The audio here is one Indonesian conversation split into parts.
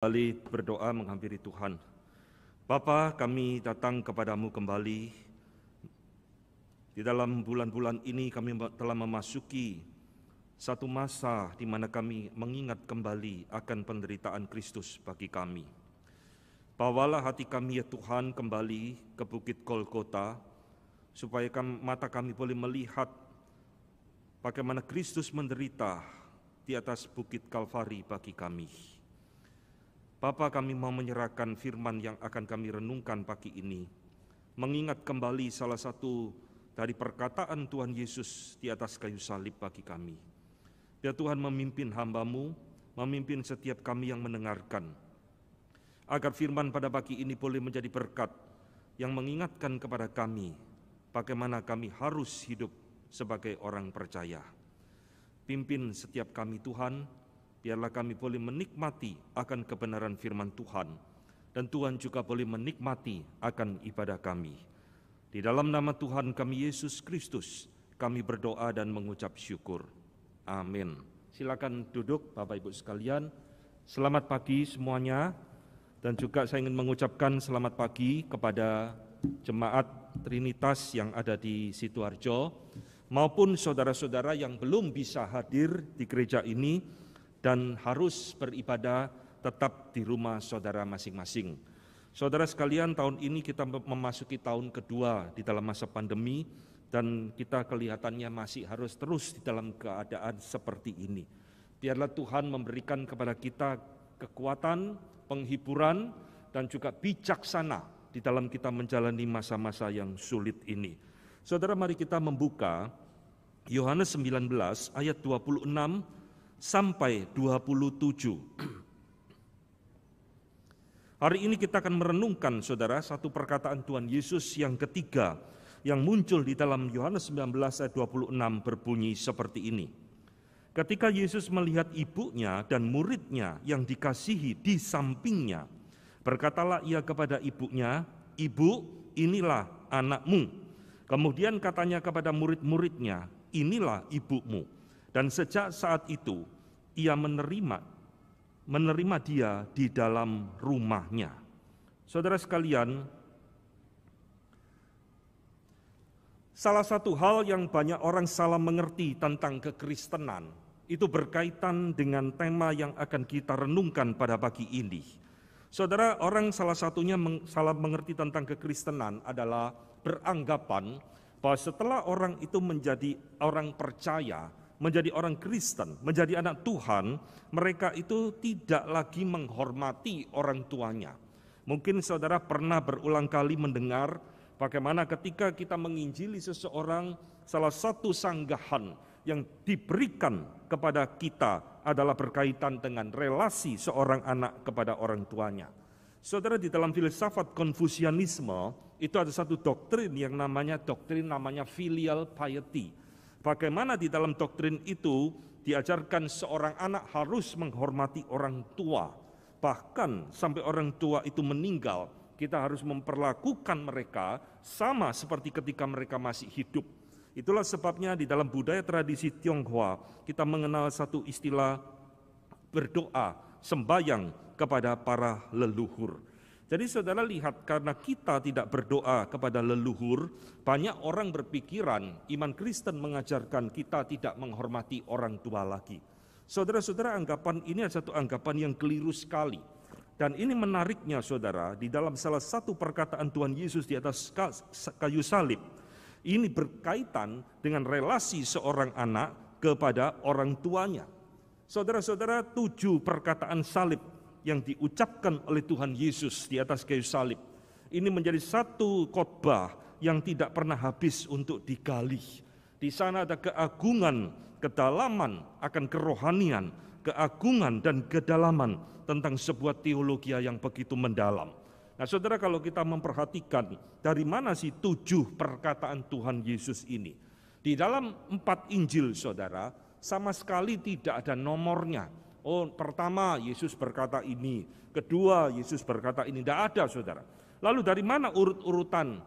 kembali berdoa menghampiri Tuhan. Bapa, kami datang kepadamu kembali. Di dalam bulan-bulan ini kami telah memasuki satu masa di mana kami mengingat kembali akan penderitaan Kristus bagi kami. Bawalah hati kami ya Tuhan kembali ke Bukit Golgota, supaya mata kami boleh melihat bagaimana Kristus menderita di atas Bukit Kalvari bagi kami. Bapa kami mau menyerahkan firman yang akan kami renungkan pagi ini, mengingat kembali salah satu dari perkataan Tuhan Yesus di atas kayu salib bagi kami. Biar Tuhan memimpin hambamu, memimpin setiap kami yang mendengarkan, agar firman pada pagi ini boleh menjadi berkat yang mengingatkan kepada kami bagaimana kami harus hidup sebagai orang percaya. Pimpin setiap kami Tuhan, biarlah kami boleh menikmati akan kebenaran firman Tuhan, dan Tuhan juga boleh menikmati akan ibadah kami. Di dalam nama Tuhan kami Yesus Kristus, kami berdoa dan mengucap syukur. Amin. Silakan duduk, Bapak Ibu sekalian. Selamat pagi semuanya, dan juga saya ingin mengucapkan selamat pagi kepada jemaat Trinitas yang ada di Sidoarjo maupun saudara-saudara yang belum bisa hadir di gereja ini dan harus beribadah tetap di rumah saudara masing-masing. Saudara sekalian, tahun ini kita memasuki tahun kedua di dalam masa pandemi dan kita kelihatannya masih harus terus di dalam keadaan seperti ini. Biarlah Tuhan memberikan kepada kita kekuatan, penghiburan, dan juga bijaksana di dalam kita menjalani masa-masa yang sulit ini. Saudara mari kita membuka Yohanes 19 ayat 26 sampai 27. Hari ini kita akan merenungkan Saudara satu perkataan Tuhan Yesus yang ketiga yang muncul di dalam Yohanes 19 ayat 26 berbunyi seperti ini. Ketika Yesus melihat ibunya dan muridnya yang dikasihi di sampingnya, berkatalah ia kepada ibunya, "Ibu, inilah anakmu." Kemudian katanya kepada murid-muridnya, "Inilah ibumu." Dan sejak saat itu ia menerima menerima dia di dalam rumahnya. Saudara sekalian, salah satu hal yang banyak orang salah mengerti tentang kekristenan itu berkaitan dengan tema yang akan kita renungkan pada pagi ini. Saudara, orang salah satunya meng, salah mengerti tentang kekristenan adalah beranggapan bahwa setelah orang itu menjadi orang percaya, menjadi orang Kristen, menjadi anak Tuhan, mereka itu tidak lagi menghormati orang tuanya. Mungkin saudara pernah berulang kali mendengar bagaimana ketika kita menginjili seseorang, salah satu sanggahan yang diberikan kepada kita adalah berkaitan dengan relasi seorang anak kepada orang tuanya. Saudara di dalam filsafat konfusianisme itu ada satu doktrin yang namanya doktrin namanya filial piety Bagaimana di dalam doktrin itu diajarkan seorang anak harus menghormati orang tua. Bahkan sampai orang tua itu meninggal, kita harus memperlakukan mereka sama seperti ketika mereka masih hidup. Itulah sebabnya di dalam budaya tradisi Tionghoa kita mengenal satu istilah berdoa, sembayang kepada para leluhur. Jadi saudara lihat karena kita tidak berdoa kepada leluhur, banyak orang berpikiran iman Kristen mengajarkan kita tidak menghormati orang tua lagi. Saudara-saudara anggapan ini adalah satu anggapan yang keliru sekali. Dan ini menariknya saudara, di dalam salah satu perkataan Tuhan Yesus di atas kayu salib, ini berkaitan dengan relasi seorang anak kepada orang tuanya. Saudara-saudara, tujuh perkataan salib yang diucapkan oleh Tuhan Yesus di atas kayu salib ini menjadi satu khotbah yang tidak pernah habis untuk digali. Di sana ada keagungan, kedalaman akan kerohanian, keagungan dan kedalaman tentang sebuah teologi yang begitu mendalam. Nah, Saudara kalau kita memperhatikan dari mana sih tujuh perkataan Tuhan Yesus ini? Di dalam empat Injil, Saudara, sama sekali tidak ada nomornya Oh, pertama Yesus berkata ini, kedua Yesus berkata ini, tidak ada saudara. Lalu dari mana urut-urutan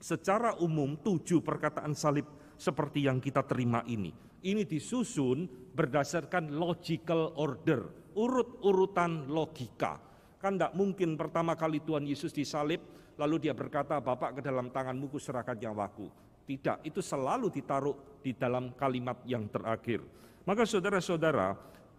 secara umum tujuh perkataan salib seperti yang kita terima ini? Ini disusun berdasarkan logical order, urut-urutan logika. Kan tidak mungkin pertama kali Tuhan Yesus disalib, lalu dia berkata, Bapak ke dalam tanganmu kuserahkan nyawaku. Tidak, itu selalu ditaruh di dalam kalimat yang terakhir. Maka saudara-saudara,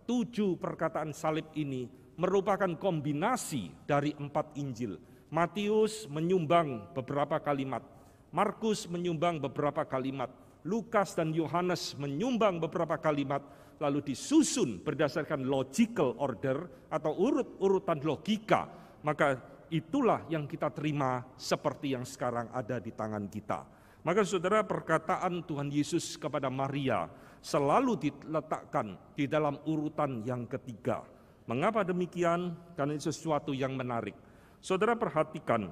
Tujuh perkataan salib ini merupakan kombinasi dari empat Injil. Matius menyumbang beberapa kalimat, Markus menyumbang beberapa kalimat, Lukas dan Yohanes menyumbang beberapa kalimat, lalu disusun berdasarkan logical order atau urut-urutan logika, maka itulah yang kita terima seperti yang sekarang ada di tangan kita. Maka saudara perkataan Tuhan Yesus kepada Maria selalu diletakkan di dalam urutan yang ketiga. Mengapa demikian? Karena ini sesuatu yang menarik. Saudara perhatikan,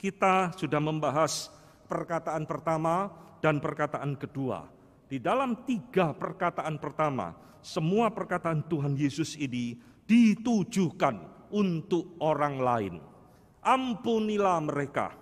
kita sudah membahas perkataan pertama dan perkataan kedua. Di dalam tiga perkataan pertama, semua perkataan Tuhan Yesus ini ditujukan untuk orang lain. Ampunilah mereka.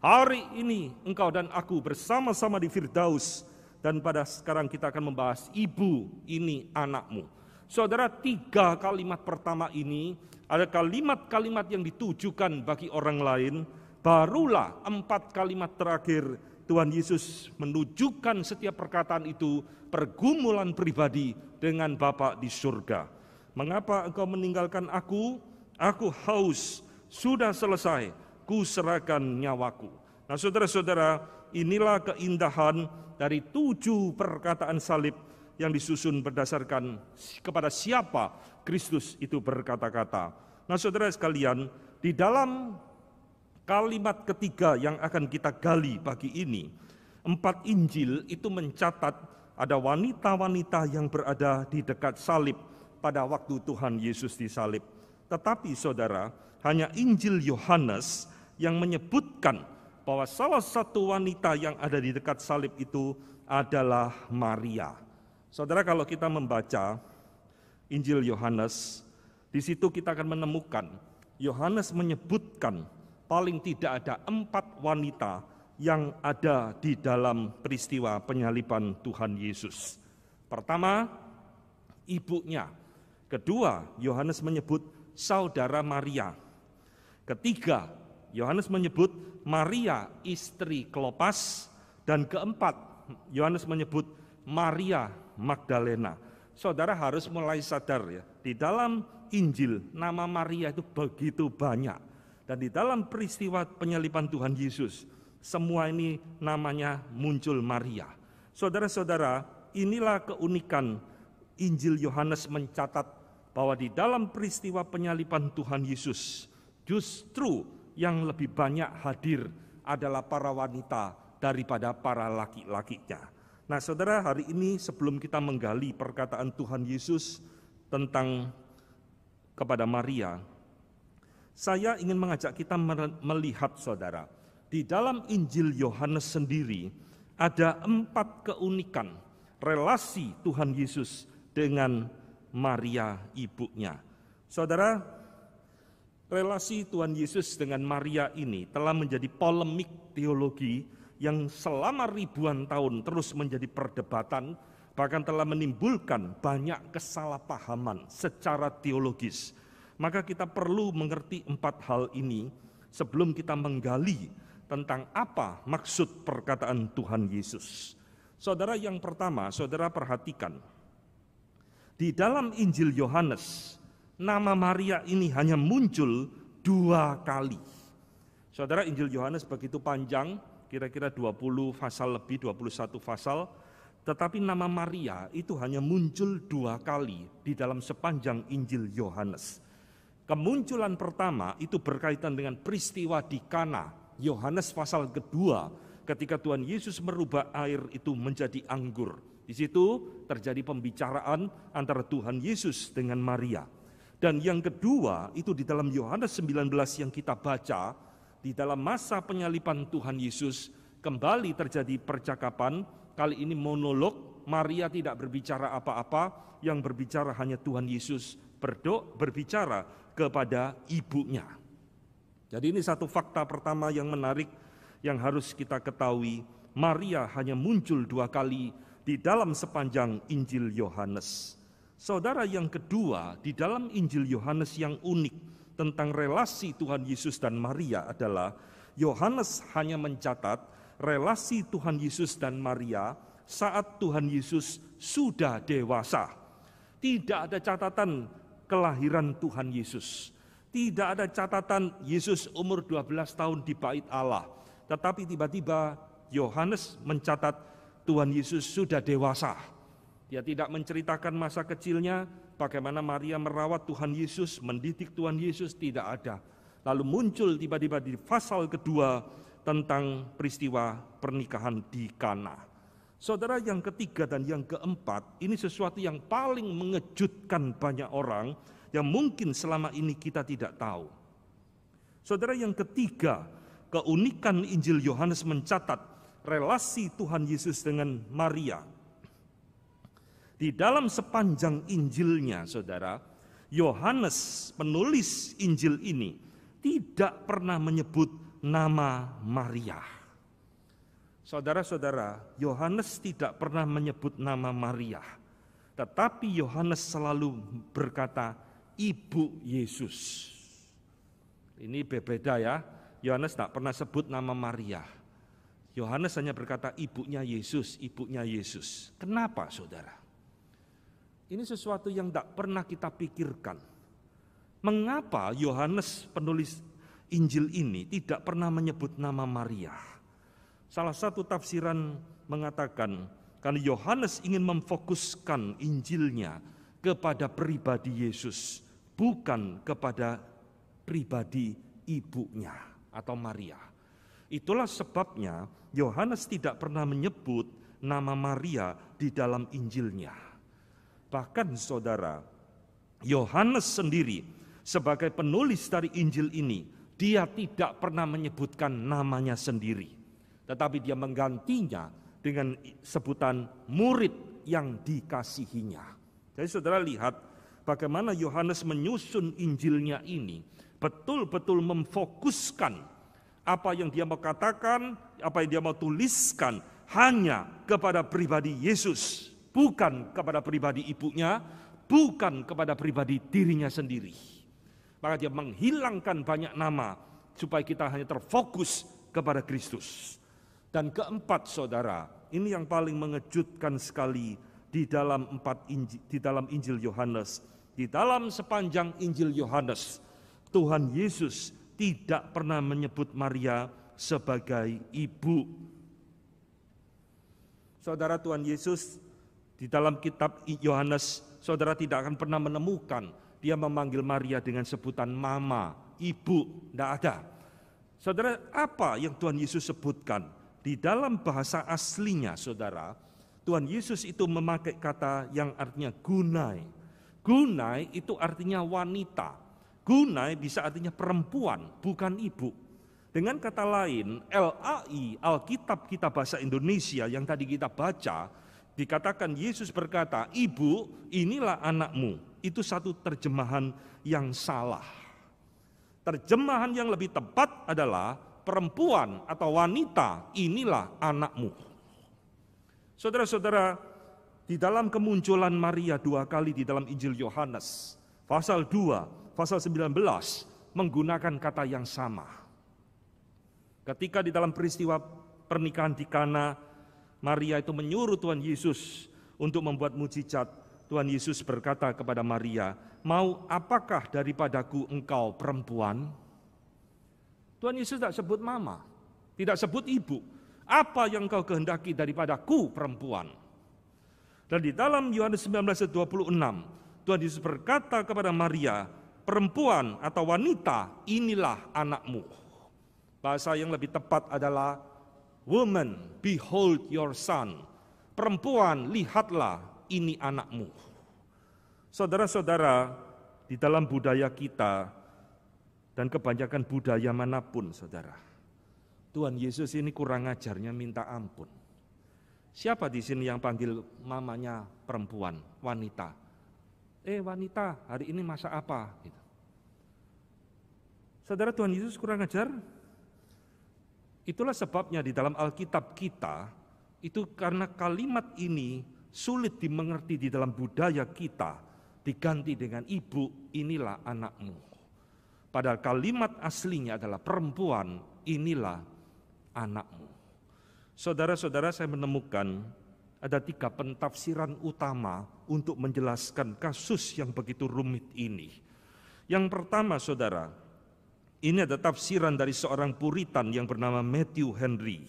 Hari ini engkau dan aku bersama-sama di Firdaus dan pada sekarang kita akan membahas ibu ini anakmu. Saudara, tiga kalimat pertama ini ada kalimat-kalimat yang ditujukan bagi orang lain. Barulah empat kalimat terakhir Tuhan Yesus menunjukkan setiap perkataan itu pergumulan pribadi dengan Bapa di surga. Mengapa engkau meninggalkan aku? Aku haus, sudah selesai, ku serahkan nyawaku. Nah saudara-saudara, inilah keindahan dari tujuh perkataan salib yang disusun berdasarkan kepada siapa Kristus itu berkata-kata. Nah saudara sekalian, di dalam kalimat ketiga yang akan kita gali pagi ini, empat Injil itu mencatat ada wanita-wanita yang berada di dekat salib pada waktu Tuhan Yesus disalib. Tetapi saudara, hanya Injil Yohanes yang menyebutkan bahwa salah satu wanita yang ada di dekat salib itu adalah Maria. Saudara kalau kita membaca Injil Yohanes, di situ kita akan menemukan Yohanes menyebutkan paling tidak ada empat wanita yang ada di dalam peristiwa penyaliban Tuhan Yesus. Pertama, ibunya. Kedua, Yohanes menyebut saudara Maria. Ketiga, Yohanes menyebut Maria istri Kelopas dan keempat Yohanes menyebut Maria Magdalena. Saudara harus mulai sadar ya, di dalam Injil nama Maria itu begitu banyak. Dan di dalam peristiwa penyalipan Tuhan Yesus, semua ini namanya muncul Maria. Saudara-saudara, inilah keunikan Injil Yohanes mencatat bahwa di dalam peristiwa penyalipan Tuhan Yesus, justru yang lebih banyak hadir adalah para wanita daripada para laki-lakinya. Nah, saudara, hari ini sebelum kita menggali perkataan Tuhan Yesus tentang kepada Maria, saya ingin mengajak kita melihat, saudara, di dalam Injil Yohanes sendiri ada empat keunikan relasi Tuhan Yesus dengan Maria, ibunya. Saudara, relasi Tuhan Yesus dengan Maria ini telah menjadi polemik teologi yang selama ribuan tahun terus menjadi perdebatan, bahkan telah menimbulkan banyak kesalahpahaman secara teologis. Maka kita perlu mengerti empat hal ini sebelum kita menggali tentang apa maksud perkataan Tuhan Yesus. Saudara yang pertama, saudara perhatikan. Di dalam Injil Yohanes, nama Maria ini hanya muncul dua kali. Saudara Injil Yohanes begitu panjang, kira-kira 20 pasal lebih, 21 pasal, tetapi nama Maria itu hanya muncul dua kali di dalam sepanjang Injil Yohanes. Kemunculan pertama itu berkaitan dengan peristiwa di Kana, Yohanes pasal kedua, ketika Tuhan Yesus merubah air itu menjadi anggur. Di situ terjadi pembicaraan antara Tuhan Yesus dengan Maria. Dan yang kedua itu di dalam Yohanes 19 yang kita baca, di dalam masa penyalipan Tuhan Yesus kembali terjadi percakapan, kali ini monolog, Maria tidak berbicara apa-apa, yang berbicara hanya Tuhan Yesus berdoa berbicara kepada ibunya. Jadi ini satu fakta pertama yang menarik yang harus kita ketahui. Maria hanya muncul dua kali di dalam sepanjang Injil Yohanes. Saudara yang kedua di dalam Injil Yohanes yang unik tentang relasi Tuhan Yesus dan Maria adalah Yohanes hanya mencatat relasi Tuhan Yesus dan Maria saat Tuhan Yesus sudah dewasa. Tidak ada catatan kelahiran Tuhan Yesus. Tidak ada catatan Yesus umur 12 tahun di bait Allah. Tetapi tiba-tiba Yohanes mencatat Tuhan Yesus sudah dewasa dia tidak menceritakan masa kecilnya, bagaimana Maria merawat Tuhan Yesus, mendidik Tuhan Yesus, tidak ada. Lalu muncul tiba-tiba di pasal kedua tentang peristiwa pernikahan di Kana. Saudara yang ketiga dan yang keempat, ini sesuatu yang paling mengejutkan banyak orang yang mungkin selama ini kita tidak tahu. Saudara yang ketiga, keunikan Injil Yohanes mencatat relasi Tuhan Yesus dengan Maria di dalam sepanjang Injilnya, saudara, Yohanes penulis Injil ini tidak pernah menyebut nama Maria. Saudara-saudara, Yohanes tidak pernah menyebut nama Maria. Tetapi Yohanes selalu berkata, Ibu Yesus. Ini berbeda ya, Yohanes tak pernah sebut nama Maria. Yohanes hanya berkata ibunya Yesus, ibunya Yesus. Kenapa saudara? Ini sesuatu yang tidak pernah kita pikirkan. Mengapa Yohanes penulis Injil ini tidak pernah menyebut nama Maria? Salah satu tafsiran mengatakan karena Yohanes ingin memfokuskan Injilnya kepada pribadi Yesus, bukan kepada pribadi ibunya atau Maria. Itulah sebabnya Yohanes tidak pernah menyebut nama Maria di dalam Injilnya. Bahkan saudara, Yohanes sendiri sebagai penulis dari Injil ini, dia tidak pernah menyebutkan namanya sendiri. Tetapi dia menggantinya dengan sebutan murid yang dikasihinya. Jadi saudara lihat bagaimana Yohanes menyusun Injilnya ini betul-betul memfokuskan apa yang dia mau katakan, apa yang dia mau tuliskan hanya kepada pribadi Yesus bukan kepada pribadi ibunya, bukan kepada pribadi dirinya sendiri. Maka dia menghilangkan banyak nama supaya kita hanya terfokus kepada Kristus. Dan keempat saudara, ini yang paling mengejutkan sekali di dalam empat inji, di dalam Injil Yohanes, di dalam sepanjang Injil Yohanes, Tuhan Yesus tidak pernah menyebut Maria sebagai ibu. Saudara Tuhan Yesus di dalam kitab Yohanes, saudara tidak akan pernah menemukan dia memanggil Maria dengan sebutan mama, ibu, tidak ada. Saudara, apa yang Tuhan Yesus sebutkan? Di dalam bahasa aslinya, saudara, Tuhan Yesus itu memakai kata yang artinya gunai. Gunai itu artinya wanita. Gunai bisa artinya perempuan, bukan ibu. Dengan kata lain, LAI, Alkitab kita bahasa Indonesia yang tadi kita baca, dikatakan Yesus berkata, "Ibu, inilah anakmu." Itu satu terjemahan yang salah. Terjemahan yang lebih tepat adalah perempuan atau wanita, inilah anakmu. Saudara-saudara, di dalam kemunculan Maria dua kali di dalam Injil Yohanes, pasal 2, pasal 19 menggunakan kata yang sama. Ketika di dalam peristiwa pernikahan di Kana Maria itu menyuruh Tuhan Yesus untuk membuat mujizat. Tuhan Yesus berkata kepada Maria, "Mau apakah daripadaku engkau perempuan?" Tuhan Yesus tidak sebut mama, tidak sebut ibu. Apa yang kau kehendaki daripadaku perempuan? Dan di dalam Yohanes 19:26, Tuhan Yesus berkata kepada Maria, "Perempuan atau wanita, inilah anakmu." Bahasa yang lebih tepat adalah Woman, behold your son. Perempuan, lihatlah ini anakmu. Saudara-saudara, di dalam budaya kita dan kebanyakan budaya manapun, saudara, Tuhan Yesus ini kurang ajarnya minta ampun. Siapa di sini yang panggil mamanya perempuan, wanita? Eh wanita, hari ini masa apa? Gitu. Saudara Tuhan Yesus kurang ajar, Itulah sebabnya di dalam Alkitab kita itu karena kalimat ini sulit dimengerti di dalam budaya kita diganti dengan ibu inilah anakmu. Padahal kalimat aslinya adalah perempuan inilah anakmu. Saudara-saudara saya menemukan ada tiga pentafsiran utama untuk menjelaskan kasus yang begitu rumit ini. Yang pertama saudara, ini ada tafsiran dari seorang puritan yang bernama Matthew Henry.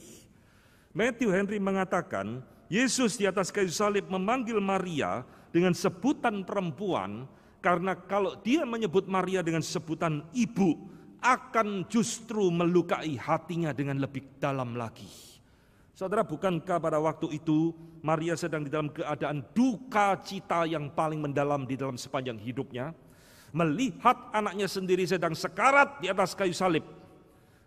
Matthew Henry mengatakan, Yesus di atas kayu salib memanggil Maria dengan sebutan perempuan karena kalau dia menyebut Maria dengan sebutan ibu akan justru melukai hatinya dengan lebih dalam lagi. Saudara, bukankah pada waktu itu Maria sedang di dalam keadaan duka cita yang paling mendalam di dalam sepanjang hidupnya? melihat anaknya sendiri sedang sekarat di atas kayu salib.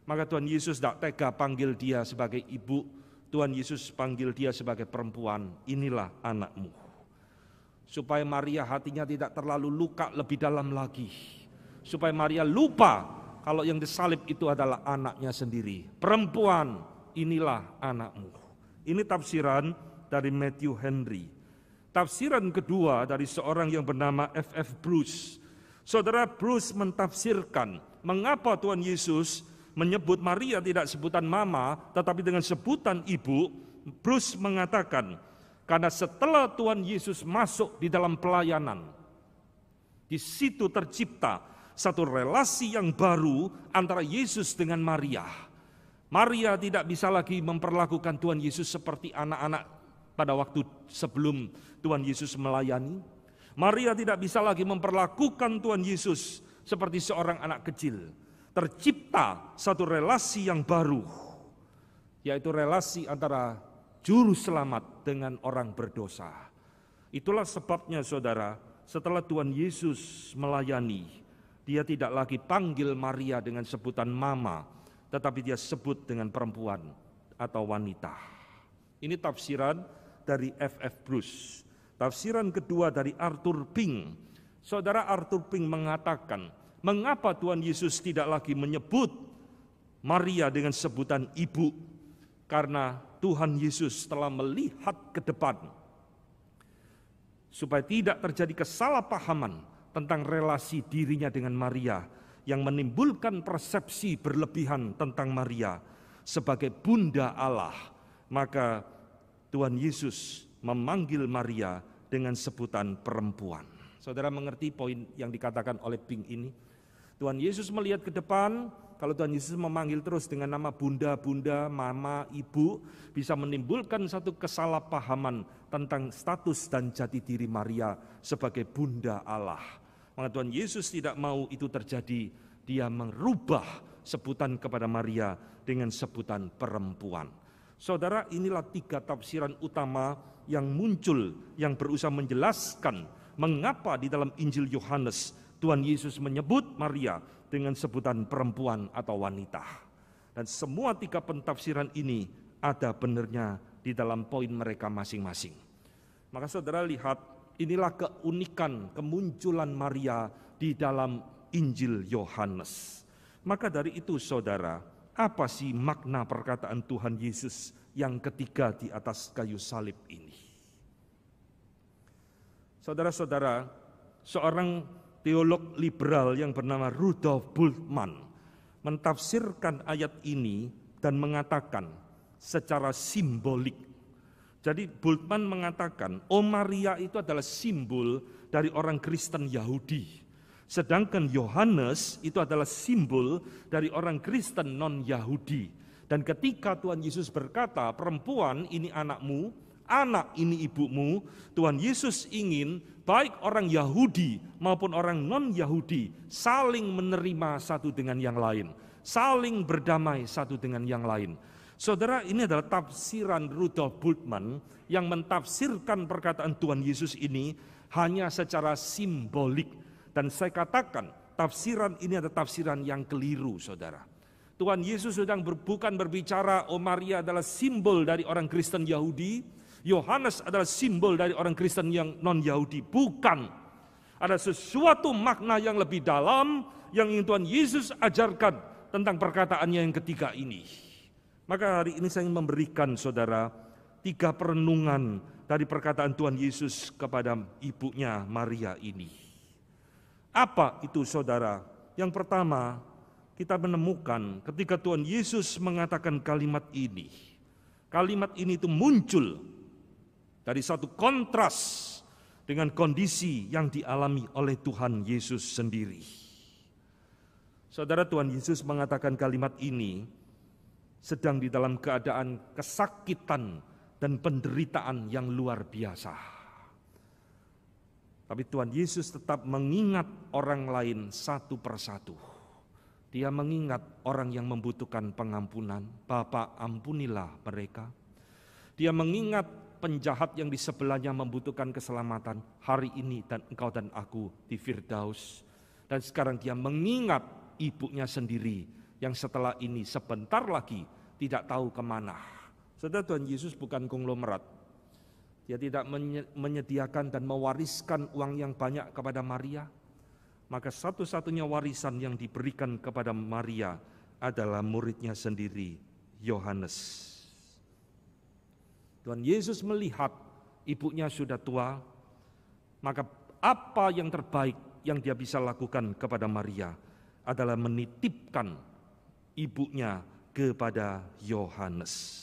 Maka Tuhan Yesus tidak tega panggil dia sebagai ibu, Tuhan Yesus panggil dia sebagai perempuan, inilah anakmu. Supaya Maria hatinya tidak terlalu luka lebih dalam lagi. Supaya Maria lupa kalau yang disalib itu adalah anaknya sendiri. Perempuan, inilah anakmu. Ini tafsiran dari Matthew Henry. Tafsiran kedua dari seorang yang bernama F.F. Bruce Saudara Bruce mentafsirkan mengapa Tuhan Yesus menyebut Maria tidak sebutan mama tetapi dengan sebutan ibu. Bruce mengatakan karena setelah Tuhan Yesus masuk di dalam pelayanan di situ tercipta satu relasi yang baru antara Yesus dengan Maria. Maria tidak bisa lagi memperlakukan Tuhan Yesus seperti anak-anak pada waktu sebelum Tuhan Yesus melayani, Maria tidak bisa lagi memperlakukan Tuhan Yesus seperti seorang anak kecil. Tercipta satu relasi yang baru, yaitu relasi antara juru selamat dengan orang berdosa. Itulah sebabnya saudara, setelah Tuhan Yesus melayani, dia tidak lagi panggil Maria dengan sebutan mama, tetapi dia sebut dengan perempuan atau wanita. Ini tafsiran dari F.F. Bruce. Tafsiran kedua dari Arthur Pink. Saudara Arthur Pink mengatakan, mengapa Tuhan Yesus tidak lagi menyebut Maria dengan sebutan ibu? Karena Tuhan Yesus telah melihat ke depan. Supaya tidak terjadi kesalahpahaman tentang relasi dirinya dengan Maria yang menimbulkan persepsi berlebihan tentang Maria sebagai bunda Allah. Maka Tuhan Yesus memanggil Maria dengan sebutan perempuan. Saudara mengerti poin yang dikatakan oleh Bing ini? Tuhan Yesus melihat ke depan, kalau Tuhan Yesus memanggil terus dengan nama bunda-bunda, mama, ibu, bisa menimbulkan satu kesalahpahaman tentang status dan jati diri Maria sebagai bunda Allah. Maka Tuhan Yesus tidak mau itu terjadi, dia merubah sebutan kepada Maria dengan sebutan perempuan. Saudara, inilah tiga tafsiran utama yang muncul yang berusaha menjelaskan mengapa di dalam Injil Yohanes Tuhan Yesus menyebut Maria dengan sebutan perempuan atau wanita. Dan semua tiga pentafsiran ini ada benarnya di dalam poin mereka masing-masing. Maka saudara lihat inilah keunikan kemunculan Maria di dalam Injil Yohanes. Maka dari itu saudara, apa sih makna perkataan Tuhan Yesus yang ketiga di atas kayu salib ini. Saudara-saudara, seorang teolog liberal yang bernama Rudolf Bultmann mentafsirkan ayat ini dan mengatakan secara simbolik. Jadi Bultmann mengatakan, O oh, Maria itu adalah simbol dari orang Kristen Yahudi. Sedangkan Yohanes itu adalah simbol dari orang Kristen non-Yahudi. Dan ketika Tuhan Yesus berkata, "Perempuan, ini anakmu, anak ini ibumu," Tuhan Yesus ingin baik orang Yahudi maupun orang non-Yahudi saling menerima satu dengan yang lain, saling berdamai satu dengan yang lain. Saudara, ini adalah tafsiran Rudolf Bultmann yang mentafsirkan perkataan Tuhan Yesus ini hanya secara simbolik. Dan saya katakan, tafsiran ini adalah tafsiran yang keliru, saudara. Tuhan Yesus sedang berbukan berbicara, oh Maria adalah simbol dari orang Kristen Yahudi, Yohanes adalah simbol dari orang Kristen yang non-Yahudi. Bukan. Ada sesuatu makna yang lebih dalam yang ingin Tuhan Yesus ajarkan tentang perkataannya yang ketiga ini. Maka hari ini saya ingin memberikan saudara tiga perenungan dari perkataan Tuhan Yesus kepada ibunya Maria ini. Apa itu saudara? Yang pertama, kita menemukan ketika Tuhan Yesus mengatakan kalimat ini, kalimat ini itu muncul dari satu kontras dengan kondisi yang dialami oleh Tuhan Yesus sendiri. Saudara Tuhan Yesus mengatakan kalimat ini sedang di dalam keadaan kesakitan dan penderitaan yang luar biasa. Tapi Tuhan Yesus tetap mengingat orang lain satu persatu dia mengingat orang yang membutuhkan pengampunan. Bapak ampunilah mereka. Dia mengingat penjahat yang di sebelahnya membutuhkan keselamatan hari ini dan engkau dan aku di Firdaus. Dan sekarang dia mengingat ibunya sendiri yang setelah ini sebentar lagi tidak tahu kemana. Saudara Tuhan Yesus bukan konglomerat. Dia tidak menyediakan dan mewariskan uang yang banyak kepada Maria maka satu-satunya warisan yang diberikan kepada Maria adalah muridnya sendiri, Yohanes. Tuhan Yesus melihat ibunya sudah tua, maka apa yang terbaik yang dia bisa lakukan kepada Maria adalah menitipkan ibunya kepada Yohanes.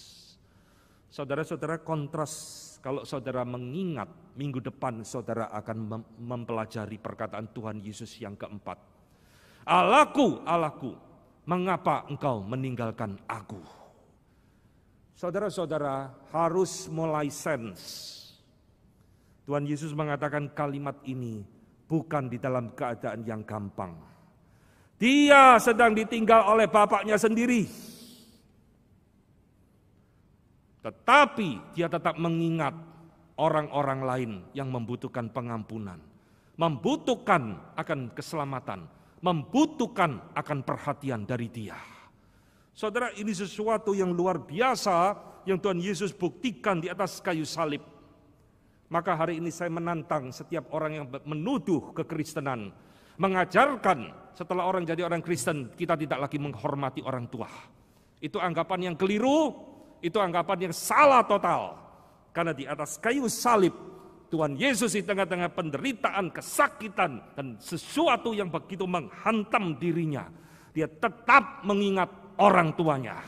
Saudara-saudara, kontras kalau saudara mengingat minggu depan saudara akan mempelajari perkataan Tuhan Yesus yang keempat. Alaku, Alaku, mengapa engkau meninggalkan aku? Saudara-saudara harus mulai sense. Tuhan Yesus mengatakan kalimat ini bukan di dalam keadaan yang gampang. Dia sedang ditinggal oleh bapaknya sendiri. Tetapi dia tetap mengingat orang-orang lain yang membutuhkan pengampunan, membutuhkan akan keselamatan, membutuhkan akan perhatian dari dia. Saudara, ini sesuatu yang luar biasa yang Tuhan Yesus buktikan di atas kayu salib. Maka hari ini saya menantang setiap orang yang menuduh kekristenan, mengajarkan setelah orang jadi orang Kristen, kita tidak lagi menghormati orang tua. Itu anggapan yang keliru, itu anggapan yang salah total. Karena di atas kayu salib, Tuhan Yesus di tengah-tengah penderitaan, kesakitan, dan sesuatu yang begitu menghantam dirinya. Dia tetap mengingat orang tuanya.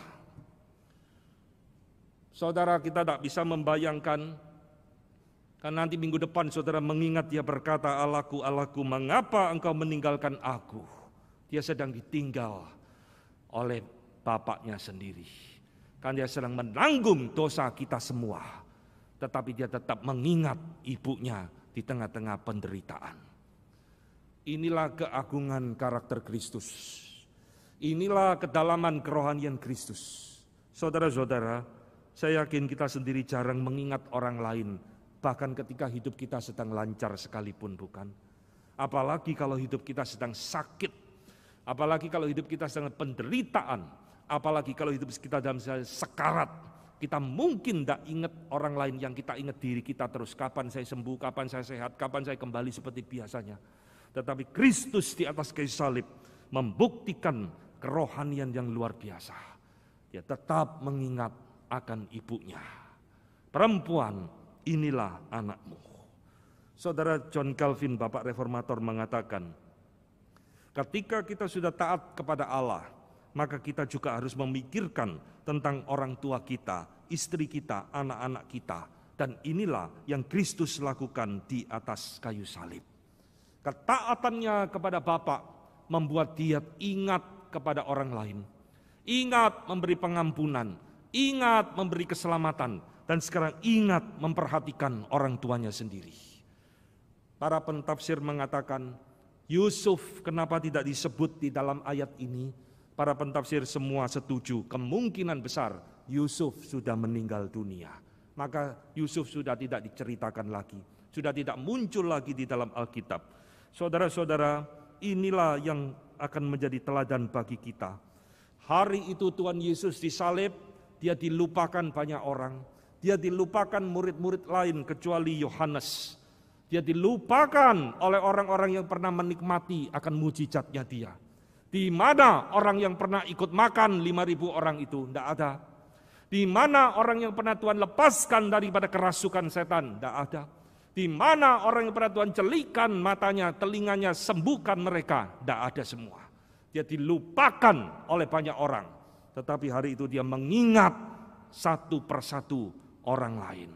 Saudara kita tidak bisa membayangkan karena nanti minggu depan saudara mengingat dia berkata, Allahku, Allahku, mengapa engkau meninggalkan aku? Dia sedang ditinggal oleh bapaknya sendiri. Karena dia sedang menanggung dosa kita semua. Tetapi dia tetap mengingat ibunya di tengah-tengah penderitaan. Inilah keagungan karakter Kristus. Inilah kedalaman kerohanian Kristus. Saudara-saudara, saya yakin kita sendiri jarang mengingat orang lain, bahkan ketika hidup kita sedang lancar sekalipun, bukan? Apalagi kalau hidup kita sedang sakit, apalagi kalau hidup kita sedang penderitaan, Apalagi kalau hidup kita dalam sekarat, kita mungkin tidak ingat orang lain yang kita ingat diri kita terus. Kapan saya sembuh, kapan saya sehat, kapan saya kembali seperti biasanya. Tetapi Kristus di atas kayu salib membuktikan kerohanian yang luar biasa. Dia tetap mengingat akan ibunya. Perempuan, inilah anakmu. Saudara John Calvin, Bapak Reformator mengatakan, ketika kita sudah taat kepada Allah, maka kita juga harus memikirkan tentang orang tua kita, istri kita, anak-anak kita. Dan inilah yang Kristus lakukan di atas kayu salib. Ketaatannya kepada Bapa membuat dia ingat kepada orang lain. Ingat memberi pengampunan, ingat memberi keselamatan, dan sekarang ingat memperhatikan orang tuanya sendiri. Para pentafsir mengatakan, Yusuf kenapa tidak disebut di dalam ayat ini? Para pentafsir semua setuju, kemungkinan besar Yusuf sudah meninggal dunia. Maka Yusuf sudah tidak diceritakan lagi, sudah tidak muncul lagi di dalam Alkitab. Saudara-saudara, inilah yang akan menjadi teladan bagi kita. Hari itu Tuhan Yesus disalib, dia dilupakan banyak orang. Dia dilupakan murid-murid lain kecuali Yohanes. Dia dilupakan oleh orang-orang yang pernah menikmati akan mujizatnya dia. Di mana orang yang pernah ikut makan 5.000 orang itu? Tidak ada. Di mana orang yang pernah Tuhan lepaskan daripada kerasukan setan? Tidak ada. Di mana orang yang pernah Tuhan celikan matanya, telinganya, sembuhkan mereka? Tidak ada semua. Dia dilupakan oleh banyak orang. Tetapi hari itu dia mengingat satu persatu orang lain.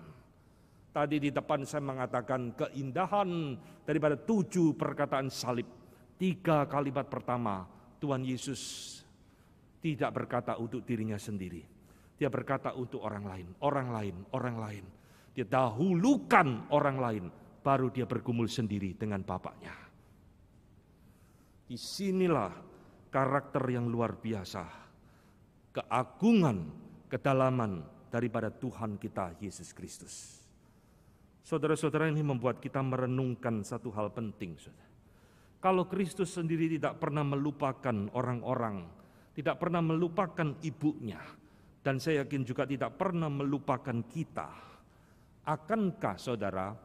Tadi di depan saya mengatakan keindahan daripada tujuh perkataan salib. Tiga kalimat pertama, Tuhan Yesus tidak berkata untuk dirinya sendiri. Dia berkata untuk orang lain, orang lain, orang lain. Dia dahulukan orang lain, baru dia bergumul sendiri dengan bapaknya. Disinilah karakter yang luar biasa, keagungan, kedalaman daripada Tuhan kita Yesus Kristus. Saudara-saudara ini membuat kita merenungkan satu hal penting, saudara. Kalau Kristus sendiri tidak pernah melupakan orang-orang, tidak pernah melupakan ibunya, dan saya yakin juga tidak pernah melupakan kita, akankah saudara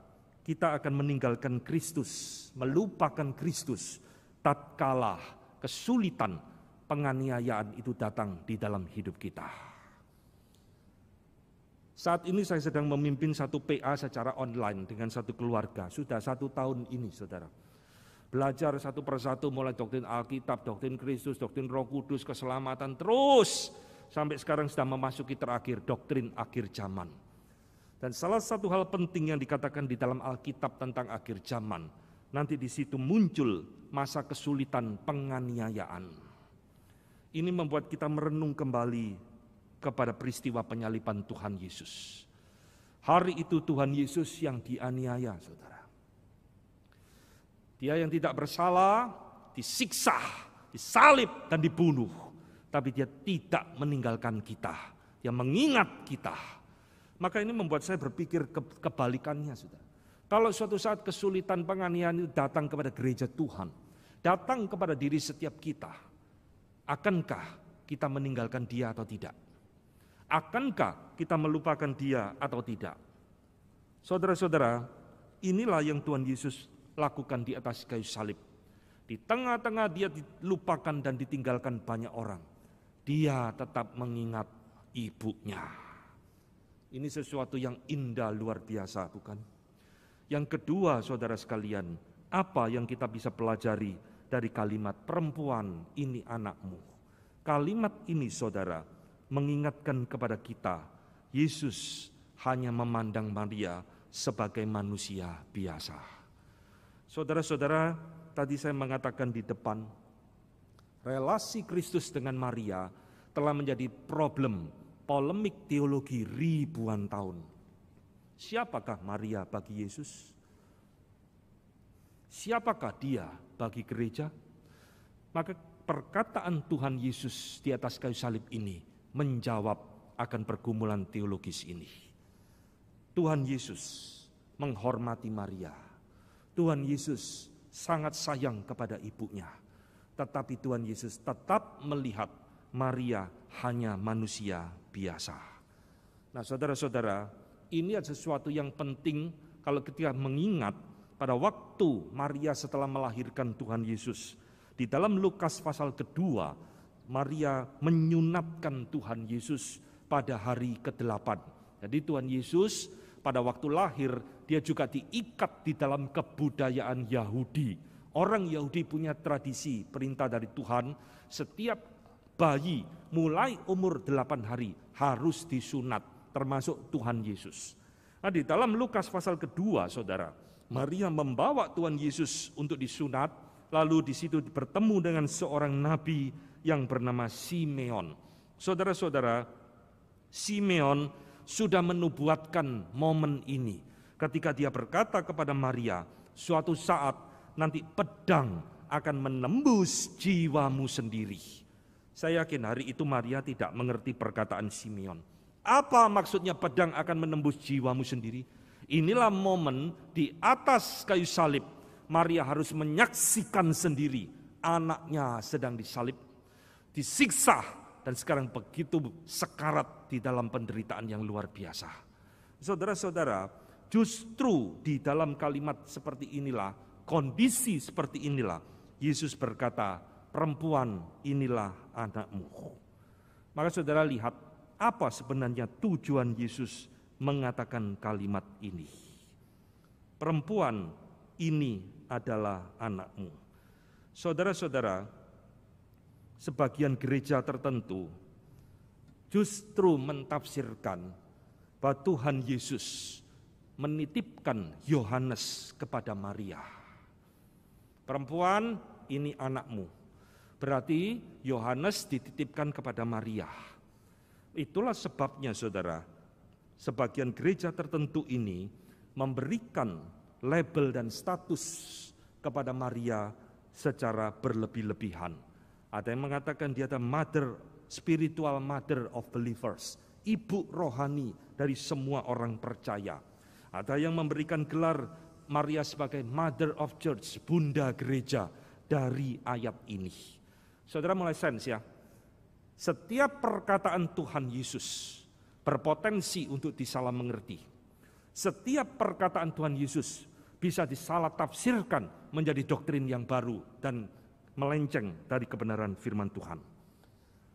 kita akan meninggalkan Kristus, melupakan Kristus tatkala kesulitan penganiayaan itu datang di dalam hidup kita? Saat ini saya sedang memimpin satu PA secara online dengan satu keluarga. Sudah satu tahun ini, saudara. Belajar satu persatu mulai doktrin Alkitab, doktrin Kristus, doktrin Roh Kudus, keselamatan terus sampai sekarang sudah memasuki terakhir doktrin akhir zaman. Dan salah satu hal penting yang dikatakan di dalam Alkitab tentang akhir zaman, nanti di situ muncul masa kesulitan penganiayaan. Ini membuat kita merenung kembali kepada peristiwa penyaliban Tuhan Yesus. Hari itu Tuhan Yesus yang dianiaya, saudara. Dia yang tidak bersalah disiksa, disalib dan dibunuh. Tapi dia tidak meninggalkan kita. Dia mengingat kita. Maka ini membuat saya berpikir kebalikannya sudah. Kalau suatu saat kesulitan penganiayaan itu datang kepada gereja Tuhan, datang kepada diri setiap kita, akankah kita meninggalkan dia atau tidak? Akankah kita melupakan dia atau tidak? Saudara-saudara, inilah yang Tuhan Yesus lakukan di atas kayu salib. Di tengah-tengah dia dilupakan dan ditinggalkan banyak orang. Dia tetap mengingat ibunya. Ini sesuatu yang indah luar biasa, bukan? Yang kedua, saudara sekalian, apa yang kita bisa pelajari dari kalimat perempuan ini anakmu? Kalimat ini, saudara, mengingatkan kepada kita, Yesus hanya memandang Maria sebagai manusia biasa. Saudara-saudara, tadi saya mengatakan di depan, relasi Kristus dengan Maria telah menjadi problem, polemik teologi ribuan tahun. Siapakah Maria bagi Yesus? Siapakah dia bagi gereja? Maka perkataan Tuhan Yesus di atas kayu salib ini menjawab akan pergumulan teologis ini. Tuhan Yesus menghormati Maria Tuhan Yesus sangat sayang kepada ibunya. Tetapi Tuhan Yesus tetap melihat Maria hanya manusia biasa. Nah saudara-saudara, ini adalah sesuatu yang penting kalau ketika mengingat pada waktu Maria setelah melahirkan Tuhan Yesus. Di dalam Lukas pasal kedua, Maria menyunatkan Tuhan Yesus pada hari ke-8. Jadi Tuhan Yesus pada waktu lahir dia juga diikat di dalam kebudayaan Yahudi. Orang Yahudi punya tradisi perintah dari Tuhan, setiap bayi mulai umur delapan hari harus disunat, termasuk Tuhan Yesus. Nah di dalam Lukas pasal kedua saudara, Maria membawa Tuhan Yesus untuk disunat, lalu di situ bertemu dengan seorang nabi yang bernama Simeon. Saudara-saudara, Simeon sudah menubuatkan momen ini ketika dia berkata kepada Maria, "Suatu saat nanti pedang akan menembus jiwamu sendiri." Saya yakin hari itu Maria tidak mengerti perkataan Simeon. Apa maksudnya pedang akan menembus jiwamu sendiri? Inilah momen di atas kayu salib. Maria harus menyaksikan sendiri anaknya sedang disalib, disiksa, dan sekarang begitu sekarat di dalam penderitaan yang luar biasa. Saudara-saudara, Justru di dalam kalimat seperti inilah, kondisi seperti inilah, Yesus berkata, perempuan inilah anakmu. Maka saudara lihat apa sebenarnya tujuan Yesus mengatakan kalimat ini. Perempuan ini adalah anakmu. Saudara-saudara, sebagian gereja tertentu justru mentafsirkan bahwa Tuhan Yesus menitipkan Yohanes kepada Maria. Perempuan, ini anakmu. Berarti Yohanes dititipkan kepada Maria. Itulah sebabnya saudara, sebagian gereja tertentu ini memberikan label dan status kepada Maria secara berlebih-lebihan. Ada yang mengatakan dia adalah mother, spiritual mother of believers, ibu rohani dari semua orang percaya ada yang memberikan gelar Maria sebagai Mother of Church, Bunda Gereja dari ayat ini. Saudara mulai sense ya. Setiap perkataan Tuhan Yesus berpotensi untuk disalah mengerti. Setiap perkataan Tuhan Yesus bisa disalah tafsirkan menjadi doktrin yang baru dan melenceng dari kebenaran firman Tuhan.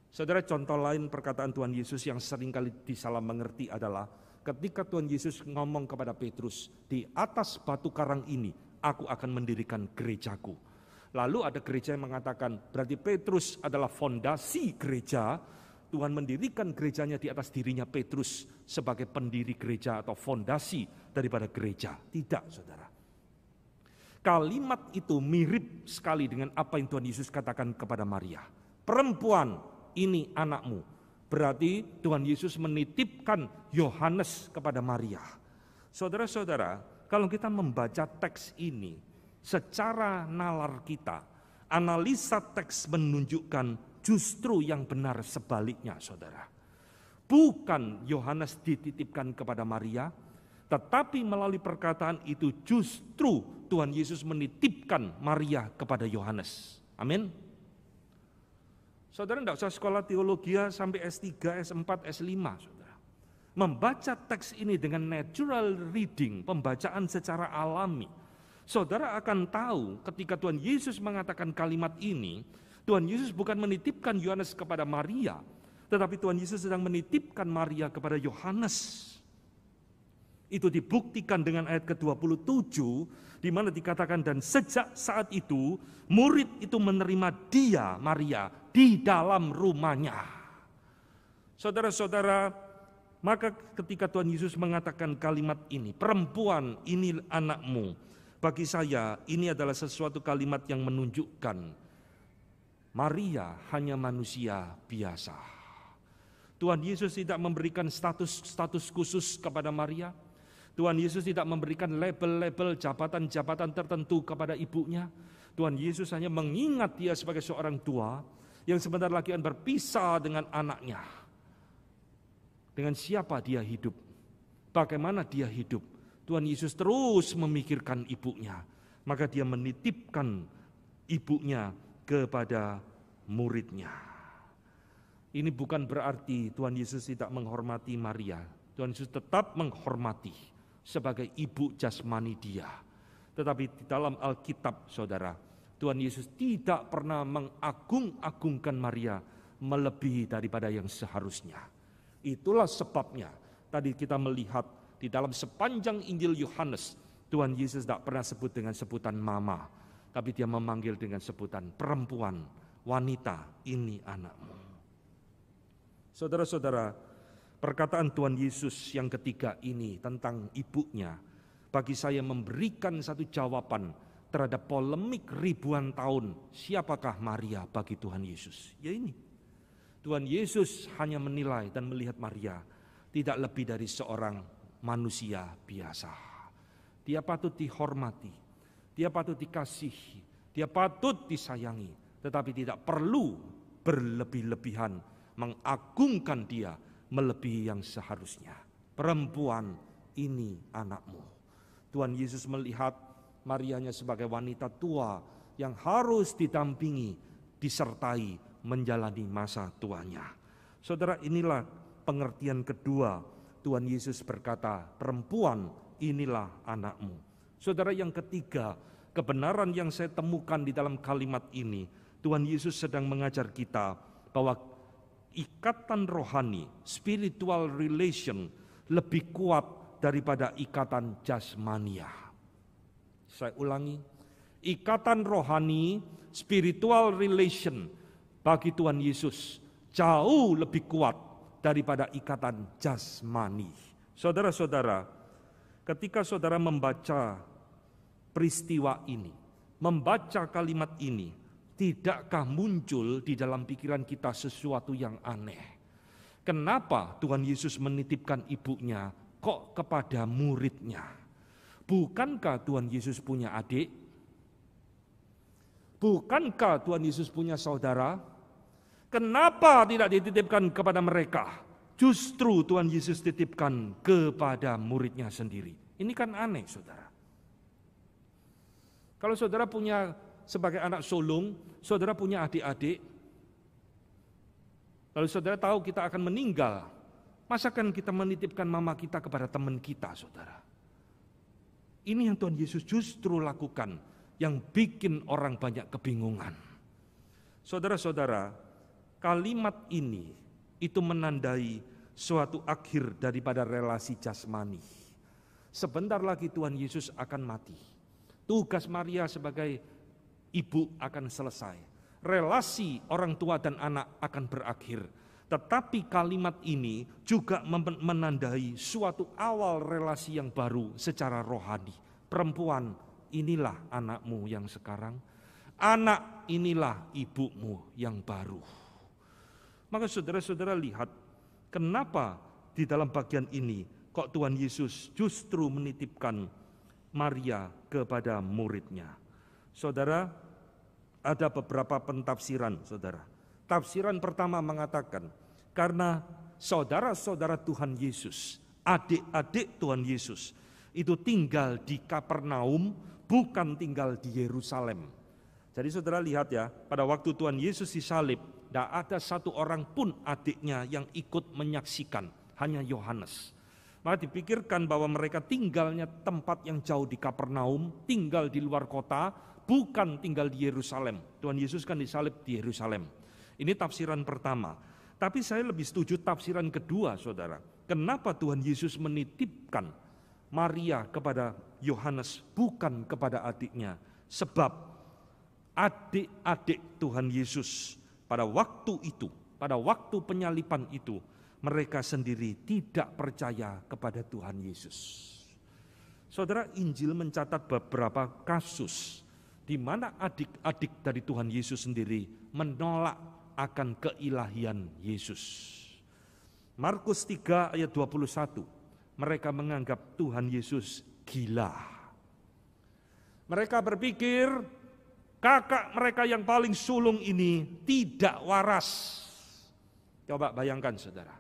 Saudara contoh lain perkataan Tuhan Yesus yang seringkali disalah mengerti adalah ketika Tuhan Yesus ngomong kepada Petrus, di atas batu karang ini aku akan mendirikan gerejaku. Lalu ada gereja yang mengatakan, berarti Petrus adalah fondasi gereja, Tuhan mendirikan gerejanya di atas dirinya Petrus sebagai pendiri gereja atau fondasi daripada gereja. Tidak, saudara. Kalimat itu mirip sekali dengan apa yang Tuhan Yesus katakan kepada Maria. Perempuan, ini anakmu Berarti Tuhan Yesus menitipkan Yohanes kepada Maria. Saudara-saudara, kalau kita membaca teks ini secara nalar kita, analisa teks menunjukkan justru yang benar sebaliknya, saudara. Bukan Yohanes dititipkan kepada Maria, tetapi melalui perkataan itu justru Tuhan Yesus menitipkan Maria kepada Yohanes. Amin. Saudara tidak usah sekolah teologi sampai S3, S4, S5, saudara. Membaca teks ini dengan natural reading, pembacaan secara alami. Saudara akan tahu ketika Tuhan Yesus mengatakan kalimat ini, Tuhan Yesus bukan menitipkan Yohanes kepada Maria, tetapi Tuhan Yesus sedang menitipkan Maria kepada Yohanes. Itu dibuktikan dengan ayat ke-27 di mana dikatakan dan sejak saat itu murid itu menerima dia Maria di dalam rumahnya. Saudara-saudara, maka ketika Tuhan Yesus mengatakan kalimat ini, perempuan ini anakmu, bagi saya ini adalah sesuatu kalimat yang menunjukkan Maria hanya manusia biasa. Tuhan Yesus tidak memberikan status-status khusus kepada Maria. Tuhan Yesus tidak memberikan label-label jabatan-jabatan tertentu kepada ibunya. Tuhan Yesus hanya mengingat dia sebagai seorang tua yang sebentar lagi akan berpisah dengan anaknya. Dengan siapa dia hidup? Bagaimana dia hidup? Tuhan Yesus terus memikirkan ibunya. Maka dia menitipkan ibunya kepada muridnya. Ini bukan berarti Tuhan Yesus tidak menghormati Maria. Tuhan Yesus tetap menghormati sebagai ibu jasmani dia. Tetapi di dalam Alkitab, saudara, Tuhan Yesus tidak pernah mengagung-agungkan Maria melebihi daripada yang seharusnya. Itulah sebabnya tadi kita melihat di dalam sepanjang Injil Yohanes, Tuhan Yesus tidak pernah sebut dengan sebutan mama, tapi dia memanggil dengan sebutan perempuan, wanita, ini anakmu. Saudara-saudara, perkataan Tuhan Yesus yang ketiga ini tentang ibunya, bagi saya memberikan satu jawaban terhadap polemik ribuan tahun siapakah Maria bagi Tuhan Yesus. Ya ini. Tuhan Yesus hanya menilai dan melihat Maria tidak lebih dari seorang manusia biasa. Dia patut dihormati, dia patut dikasihi, dia patut disayangi, tetapi tidak perlu berlebih-lebihan mengagungkan dia melebihi yang seharusnya. Perempuan ini anakmu. Tuhan Yesus melihat Marianya sebagai wanita tua yang harus didampingi, disertai menjalani masa tuanya. Saudara, inilah pengertian kedua. Tuhan Yesus berkata, "Perempuan, inilah anakmu." Saudara, yang ketiga, kebenaran yang saya temukan di dalam kalimat ini, Tuhan Yesus sedang mengajar kita bahwa ikatan rohani, spiritual relation, lebih kuat daripada ikatan jasmaniah. Saya ulangi, ikatan rohani, spiritual relation bagi Tuhan Yesus jauh lebih kuat daripada ikatan jasmani. Saudara-saudara, ketika saudara membaca peristiwa ini, membaca kalimat ini, tidakkah muncul di dalam pikiran kita sesuatu yang aneh? Kenapa Tuhan Yesus menitipkan ibunya kok kepada muridnya? Bukankah Tuhan Yesus punya adik? Bukankah Tuhan Yesus punya saudara? Kenapa tidak dititipkan kepada mereka? Justru Tuhan Yesus titipkan kepada muridnya sendiri. Ini kan aneh, saudara. Kalau saudara punya sebagai anak sulung, saudara punya adik-adik, lalu saudara tahu kita akan meninggal, Masakan kita menitipkan mama kita kepada teman kita, saudara? Ini yang Tuhan Yesus justru lakukan, yang bikin orang banyak kebingungan. Saudara-saudara, kalimat ini itu menandai suatu akhir daripada relasi jasmani. Sebentar lagi Tuhan Yesus akan mati. Tugas Maria sebagai ibu akan selesai. Relasi orang tua dan anak akan berakhir tetapi kalimat ini juga menandai suatu awal relasi yang baru secara rohani. Perempuan, inilah anakmu yang sekarang. Anak, inilah ibumu yang baru. Maka saudara-saudara lihat, kenapa di dalam bagian ini kok Tuhan Yesus justru menitipkan Maria kepada muridnya. Saudara, ada beberapa pentafsiran, saudara. Tafsiran pertama mengatakan, karena saudara-saudara Tuhan Yesus, adik-adik Tuhan Yesus, itu tinggal di Kapernaum, bukan tinggal di Yerusalem. Jadi saudara lihat ya, pada waktu Tuhan Yesus disalib, tidak ada satu orang pun adiknya yang ikut menyaksikan, hanya Yohanes. Maka dipikirkan bahwa mereka tinggalnya tempat yang jauh di Kapernaum, tinggal di luar kota, bukan tinggal di Yerusalem. Tuhan Yesus kan disalib di Yerusalem. Ini tafsiran pertama. Tapi saya lebih setuju tafsiran kedua, saudara. Kenapa Tuhan Yesus menitipkan Maria kepada Yohanes, bukan kepada adiknya? Sebab adik-adik Tuhan Yesus pada waktu itu, pada waktu penyalipan itu, mereka sendiri tidak percaya kepada Tuhan Yesus. Saudara, Injil mencatat beberapa kasus di mana adik-adik dari Tuhan Yesus sendiri menolak akan keilahian Yesus. Markus 3 ayat 21, mereka menganggap Tuhan Yesus gila. Mereka berpikir kakak mereka yang paling sulung ini tidak waras. Coba bayangkan saudara.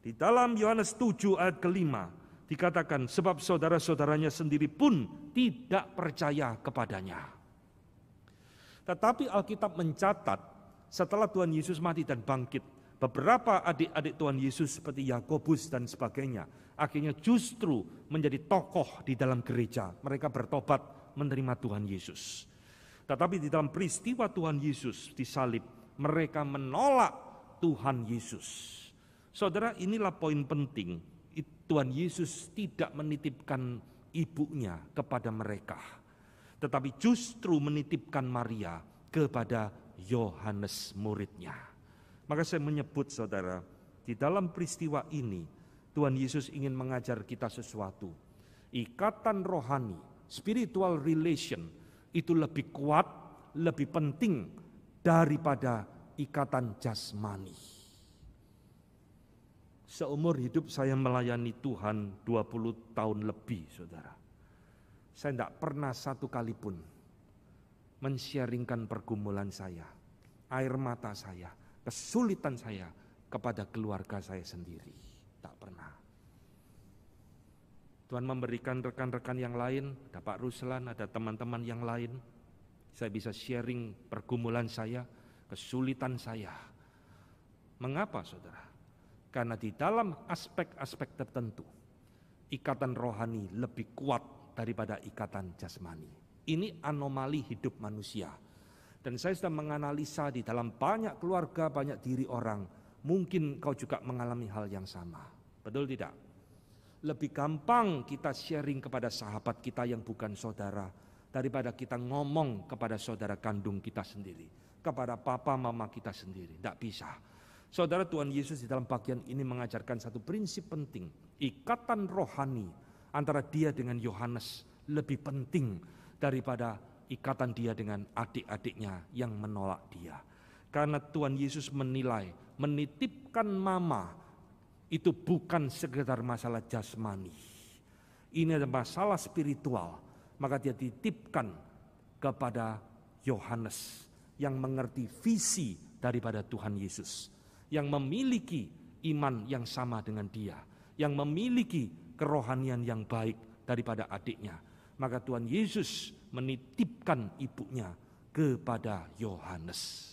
Di dalam Yohanes 7 ayat kelima dikatakan sebab saudara-saudaranya sendiri pun tidak percaya kepadanya. Tetapi Alkitab mencatat setelah Tuhan Yesus mati dan bangkit, beberapa adik-adik Tuhan Yesus seperti Yakobus dan sebagainya, akhirnya justru menjadi tokoh di dalam gereja. Mereka bertobat menerima Tuhan Yesus. Tetapi di dalam peristiwa Tuhan Yesus disalib, mereka menolak Tuhan Yesus. Saudara, inilah poin penting. Tuhan Yesus tidak menitipkan ibunya kepada mereka, tetapi justru menitipkan Maria kepada Yohanes muridnya. Maka saya menyebut saudara, di dalam peristiwa ini Tuhan Yesus ingin mengajar kita sesuatu. Ikatan rohani, spiritual relation itu lebih kuat, lebih penting daripada ikatan jasmani. Seumur hidup saya melayani Tuhan 20 tahun lebih, saudara. Saya tidak pernah satu kali pun mensharingkan pergumulan saya, air mata saya, kesulitan saya kepada keluarga saya sendiri. Tak pernah. Tuhan memberikan rekan-rekan yang lain, ada Pak Ruslan, ada teman-teman yang lain. Saya bisa sharing pergumulan saya, kesulitan saya. Mengapa saudara? Karena di dalam aspek-aspek tertentu, ikatan rohani lebih kuat daripada ikatan jasmani. Ini anomali hidup manusia. Dan saya sudah menganalisa di dalam banyak keluarga, banyak diri orang. Mungkin kau juga mengalami hal yang sama. Betul tidak? Lebih gampang kita sharing kepada sahabat kita yang bukan saudara daripada kita ngomong kepada saudara kandung kita sendiri, kepada papa mama kita sendiri. Tidak bisa. Saudara Tuhan Yesus di dalam bagian ini mengajarkan satu prinsip penting, ikatan rohani antara dia dengan Yohanes lebih penting daripada ikatan dia dengan adik-adiknya yang menolak dia. Karena Tuhan Yesus menilai menitipkan mama itu bukan sekedar masalah jasmani. Ini adalah masalah spiritual. Maka dia titipkan kepada Yohanes yang mengerti visi daripada Tuhan Yesus. Yang memiliki iman yang sama dengan dia. Yang memiliki kerohanian yang baik daripada adiknya maka Tuhan Yesus menitipkan ibunya kepada Yohanes.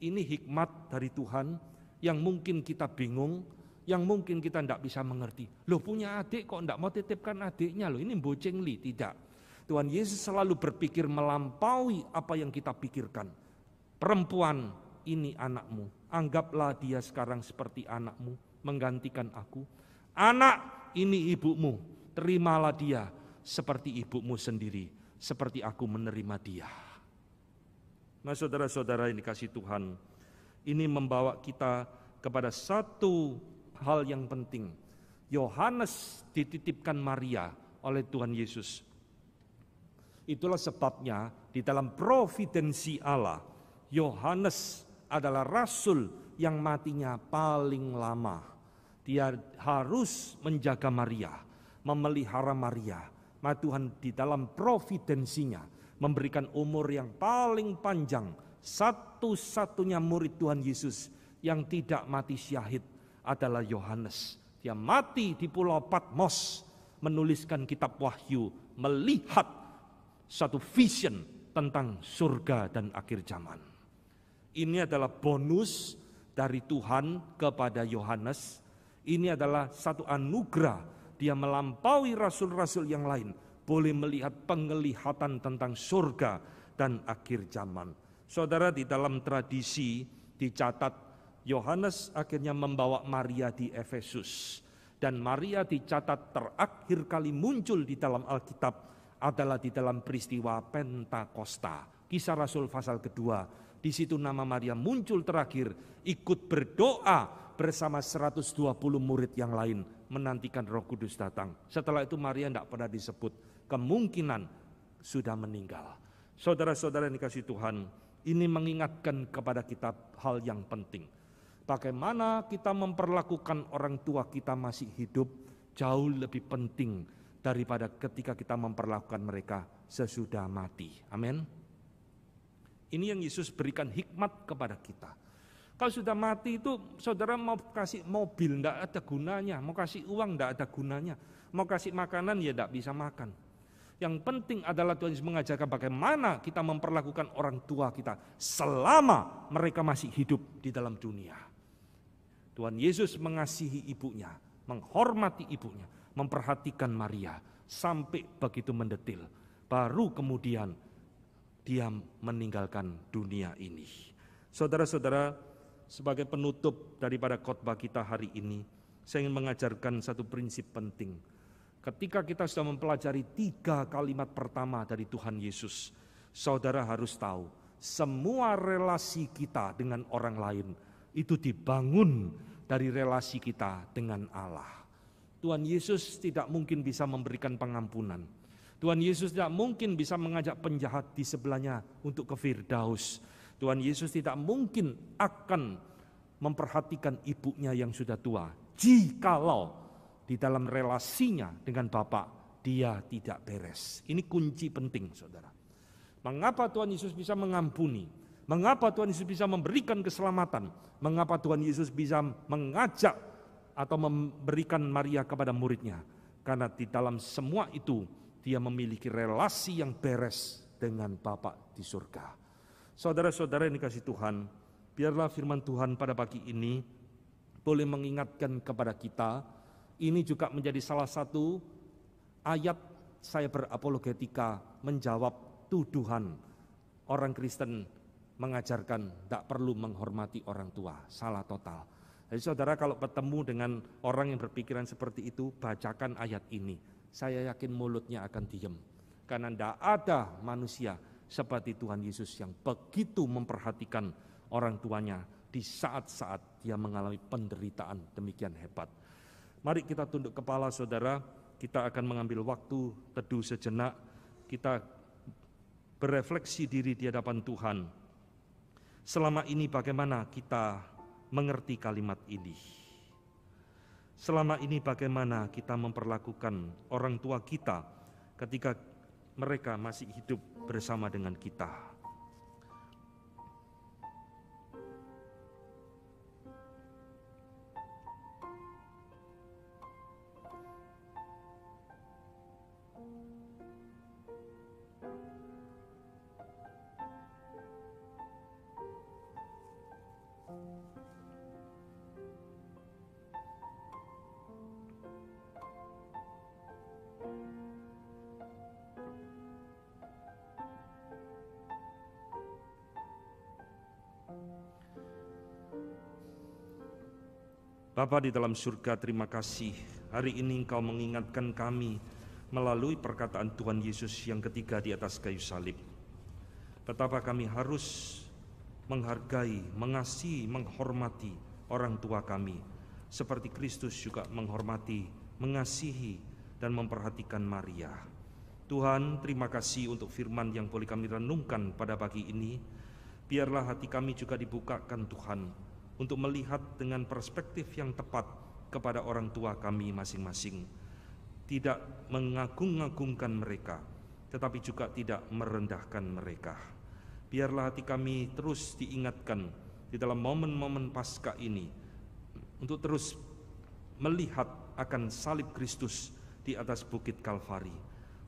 Ini hikmat dari Tuhan yang mungkin kita bingung, yang mungkin kita tidak bisa mengerti. Loh punya adik kok tidak mau titipkan adiknya loh, ini boceng li, tidak. Tuhan Yesus selalu berpikir melampaui apa yang kita pikirkan. Perempuan ini anakmu, anggaplah dia sekarang seperti anakmu, menggantikan aku. Anak ini ibumu, terimalah dia seperti ibumu sendiri, seperti aku menerima dia. Nah saudara-saudara yang dikasih Tuhan, ini membawa kita kepada satu hal yang penting. Yohanes dititipkan Maria oleh Tuhan Yesus. Itulah sebabnya di dalam providensi Allah, Yohanes adalah rasul yang matinya paling lama. Dia harus menjaga Maria, memelihara Maria, Ma Tuhan di dalam providensinya memberikan umur yang paling panjang satu-satunya murid Tuhan Yesus yang tidak mati syahid adalah Yohanes. Dia mati di pulau Patmos menuliskan kitab Wahyu, melihat satu vision tentang surga dan akhir zaman. Ini adalah bonus dari Tuhan kepada Yohanes. Ini adalah satu anugerah dia melampaui rasul-rasul yang lain, boleh melihat penglihatan tentang surga dan akhir zaman. Saudara di dalam tradisi dicatat Yohanes akhirnya membawa Maria di Efesus dan Maria dicatat terakhir kali muncul di dalam Alkitab adalah di dalam peristiwa Pentakosta. Kisah Rasul pasal kedua, di situ nama Maria muncul terakhir, ikut berdoa bersama 120 murid yang lain menantikan Roh Kudus datang. Setelah itu Maria tidak pernah disebut, kemungkinan sudah meninggal. Saudara-saudara yang dikasih Tuhan, ini mengingatkan kepada kita hal yang penting. Bagaimana kita memperlakukan orang tua kita masih hidup jauh lebih penting daripada ketika kita memperlakukan mereka sesudah mati. Amin. Ini yang Yesus berikan hikmat kepada kita kalau sudah mati itu saudara mau kasih mobil enggak ada gunanya, mau kasih uang enggak ada gunanya, mau kasih makanan ya tidak bisa makan. Yang penting adalah Tuhan Yesus mengajarkan bagaimana kita memperlakukan orang tua kita selama mereka masih hidup di dalam dunia. Tuhan Yesus mengasihi ibunya, menghormati ibunya, memperhatikan Maria sampai begitu mendetil. Baru kemudian dia meninggalkan dunia ini. Saudara-saudara, sebagai penutup daripada khotbah kita hari ini, saya ingin mengajarkan satu prinsip penting. Ketika kita sudah mempelajari tiga kalimat pertama dari Tuhan Yesus, saudara harus tahu semua relasi kita dengan orang lain itu dibangun dari relasi kita dengan Allah. Tuhan Yesus tidak mungkin bisa memberikan pengampunan. Tuhan Yesus tidak mungkin bisa mengajak penjahat di sebelahnya untuk ke Firdaus Tuhan Yesus tidak mungkin akan memperhatikan ibunya yang sudah tua jikalau di dalam relasinya dengan Bapak dia tidak beres. Ini kunci penting, Saudara. Mengapa Tuhan Yesus bisa mengampuni? Mengapa Tuhan Yesus bisa memberikan keselamatan? Mengapa Tuhan Yesus bisa mengajak atau memberikan Maria kepada muridnya? Karena di dalam semua itu dia memiliki relasi yang beres dengan Bapak di surga. Saudara-saudara yang dikasih Tuhan, biarlah firman Tuhan pada pagi ini boleh mengingatkan kepada kita, ini juga menjadi salah satu ayat saya berapologetika menjawab tuduhan orang Kristen mengajarkan tak perlu menghormati orang tua, salah total. Jadi saudara kalau bertemu dengan orang yang berpikiran seperti itu, bacakan ayat ini. Saya yakin mulutnya akan diem. Karena tidak ada manusia seperti Tuhan Yesus yang begitu memperhatikan orang tuanya di saat-saat dia mengalami penderitaan demikian hebat. Mari kita tunduk kepala saudara, kita akan mengambil waktu teduh sejenak, kita berefleksi diri di hadapan Tuhan. Selama ini bagaimana kita mengerti kalimat ini? Selama ini bagaimana kita memperlakukan orang tua kita ketika mereka masih hidup bersama dengan kita. Bapa di dalam surga, terima kasih. Hari ini Engkau mengingatkan kami melalui perkataan Tuhan Yesus yang ketiga di atas kayu salib. Betapa kami harus menghargai, mengasihi, menghormati orang tua kami, seperti Kristus juga menghormati, mengasihi, dan memperhatikan Maria. Tuhan, terima kasih untuk firman yang boleh kami renungkan pada pagi ini. Biarlah hati kami juga dibukakan, Tuhan, untuk melihat dengan perspektif yang tepat kepada orang tua kami masing-masing. Tidak mengagung-agungkan mereka, tetapi juga tidak merendahkan mereka. Biarlah hati kami terus diingatkan di dalam momen-momen pasca ini untuk terus melihat akan salib Kristus di atas bukit Kalvari,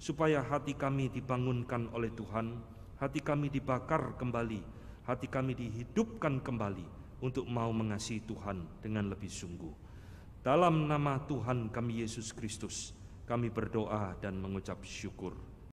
supaya hati kami dibangunkan oleh Tuhan, hati kami dibakar kembali, hati kami dihidupkan kembali untuk mau mengasihi Tuhan dengan lebih sungguh. Dalam nama Tuhan kami Yesus Kristus, kami berdoa dan mengucap syukur.